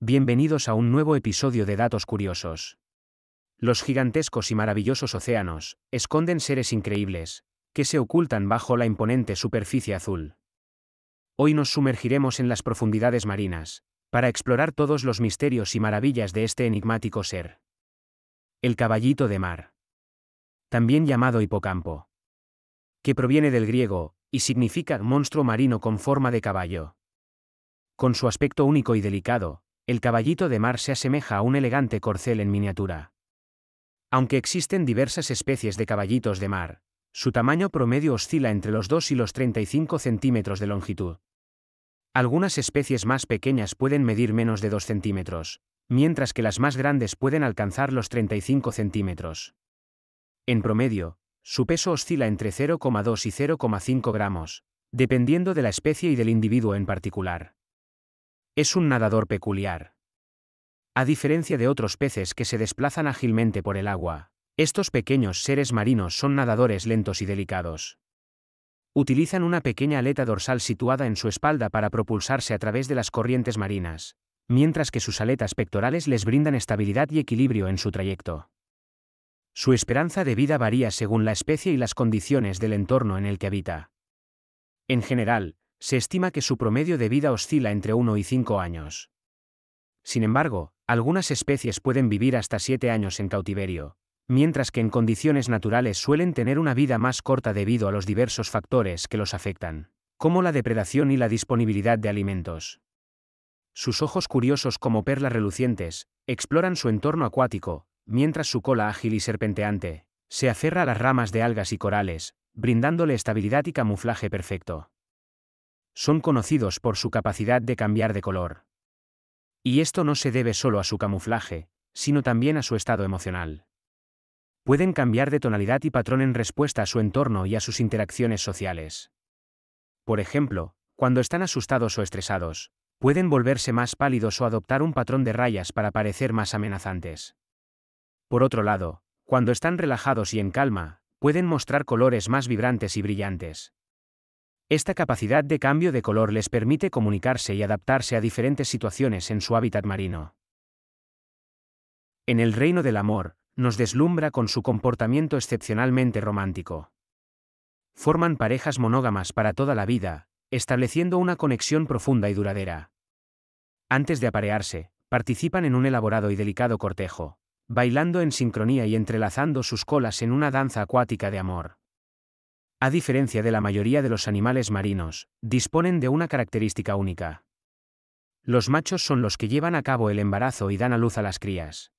Bienvenidos a un nuevo episodio de Datos Curiosos. Los gigantescos y maravillosos océanos esconden seres increíbles, que se ocultan bajo la imponente superficie azul. Hoy nos sumergiremos en las profundidades marinas, para explorar todos los misterios y maravillas de este enigmático ser. El caballito de mar. También llamado hipocampo. Que proviene del griego, y significa monstruo marino con forma de caballo. Con su aspecto único y delicado, el caballito de mar se asemeja a un elegante corcel en miniatura. Aunque existen diversas especies de caballitos de mar, su tamaño promedio oscila entre los 2 y los 35 centímetros de longitud. Algunas especies más pequeñas pueden medir menos de 2 centímetros, mientras que las más grandes pueden alcanzar los 35 centímetros. En promedio, su peso oscila entre 0,2 y 0,5 gramos, dependiendo de la especie y del individuo en particular. Es un nadador peculiar. A diferencia de otros peces que se desplazan ágilmente por el agua, estos pequeños seres marinos son nadadores lentos y delicados. Utilizan una pequeña aleta dorsal situada en su espalda para propulsarse a través de las corrientes marinas, mientras que sus aletas pectorales les brindan estabilidad y equilibrio en su trayecto. Su esperanza de vida varía según la especie y las condiciones del entorno en el que habita. En general, se estima que su promedio de vida oscila entre 1 y 5 años. Sin embargo, algunas especies pueden vivir hasta 7 años en cautiverio, mientras que en condiciones naturales suelen tener una vida más corta debido a los diversos factores que los afectan, como la depredación y la disponibilidad de alimentos. Sus ojos curiosos como perlas relucientes exploran su entorno acuático, mientras su cola ágil y serpenteante se aferra a las ramas de algas y corales, brindándole estabilidad y camuflaje perfecto son conocidos por su capacidad de cambiar de color. Y esto no se debe solo a su camuflaje, sino también a su estado emocional. Pueden cambiar de tonalidad y patrón en respuesta a su entorno y a sus interacciones sociales. Por ejemplo, cuando están asustados o estresados, pueden volverse más pálidos o adoptar un patrón de rayas para parecer más amenazantes. Por otro lado, cuando están relajados y en calma, pueden mostrar colores más vibrantes y brillantes. Esta capacidad de cambio de color les permite comunicarse y adaptarse a diferentes situaciones en su hábitat marino. En el reino del amor, nos deslumbra con su comportamiento excepcionalmente romántico. Forman parejas monógamas para toda la vida, estableciendo una conexión profunda y duradera. Antes de aparearse, participan en un elaborado y delicado cortejo, bailando en sincronía y entrelazando sus colas en una danza acuática de amor. A diferencia de la mayoría de los animales marinos, disponen de una característica única. Los machos son los que llevan a cabo el embarazo y dan a luz a las crías.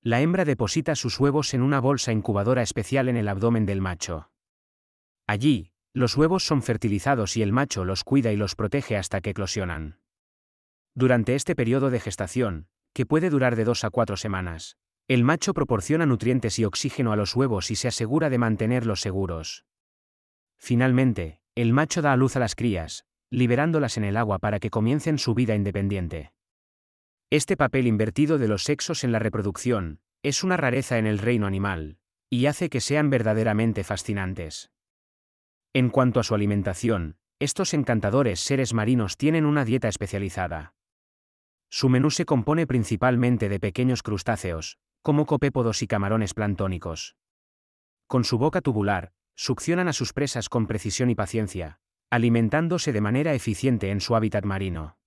La hembra deposita sus huevos en una bolsa incubadora especial en el abdomen del macho. Allí, los huevos son fertilizados y el macho los cuida y los protege hasta que eclosionan. Durante este periodo de gestación, que puede durar de dos a cuatro semanas, el macho proporciona nutrientes y oxígeno a los huevos y se asegura de mantenerlos seguros. Finalmente, el macho da a luz a las crías, liberándolas en el agua para que comiencen su vida independiente. Este papel invertido de los sexos en la reproducción es una rareza en el reino animal, y hace que sean verdaderamente fascinantes. En cuanto a su alimentación, estos encantadores seres marinos tienen una dieta especializada. Su menú se compone principalmente de pequeños crustáceos, como copépodos y camarones planctónicos. Con su boca tubular, succionan a sus presas con precisión y paciencia, alimentándose de manera eficiente en su hábitat marino.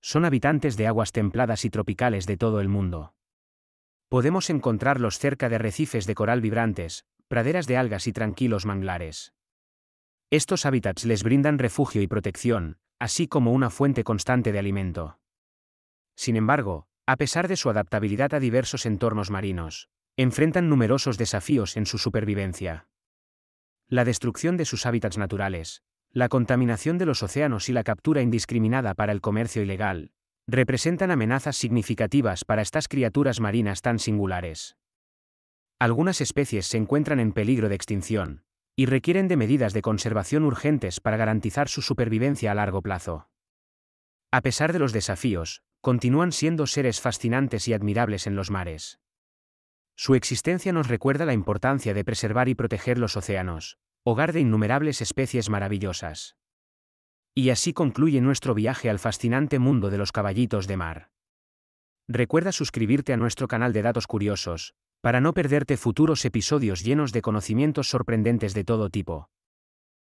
Son habitantes de aguas templadas y tropicales de todo el mundo. Podemos encontrarlos cerca de arrecifes de coral vibrantes, praderas de algas y tranquilos manglares. Estos hábitats les brindan refugio y protección, así como una fuente constante de alimento. Sin embargo, a pesar de su adaptabilidad a diversos entornos marinos, enfrentan numerosos desafíos en su supervivencia la destrucción de sus hábitats naturales, la contaminación de los océanos y la captura indiscriminada para el comercio ilegal, representan amenazas significativas para estas criaturas marinas tan singulares. Algunas especies se encuentran en peligro de extinción, y requieren de medidas de conservación urgentes para garantizar su supervivencia a largo plazo. A pesar de los desafíos, continúan siendo seres fascinantes y admirables en los mares. Su existencia nos recuerda la importancia de preservar y proteger los océanos, hogar de innumerables especies maravillosas. Y así concluye nuestro viaje al fascinante mundo de los caballitos de mar. Recuerda suscribirte a nuestro canal de datos curiosos, para no perderte futuros episodios llenos de conocimientos sorprendentes de todo tipo.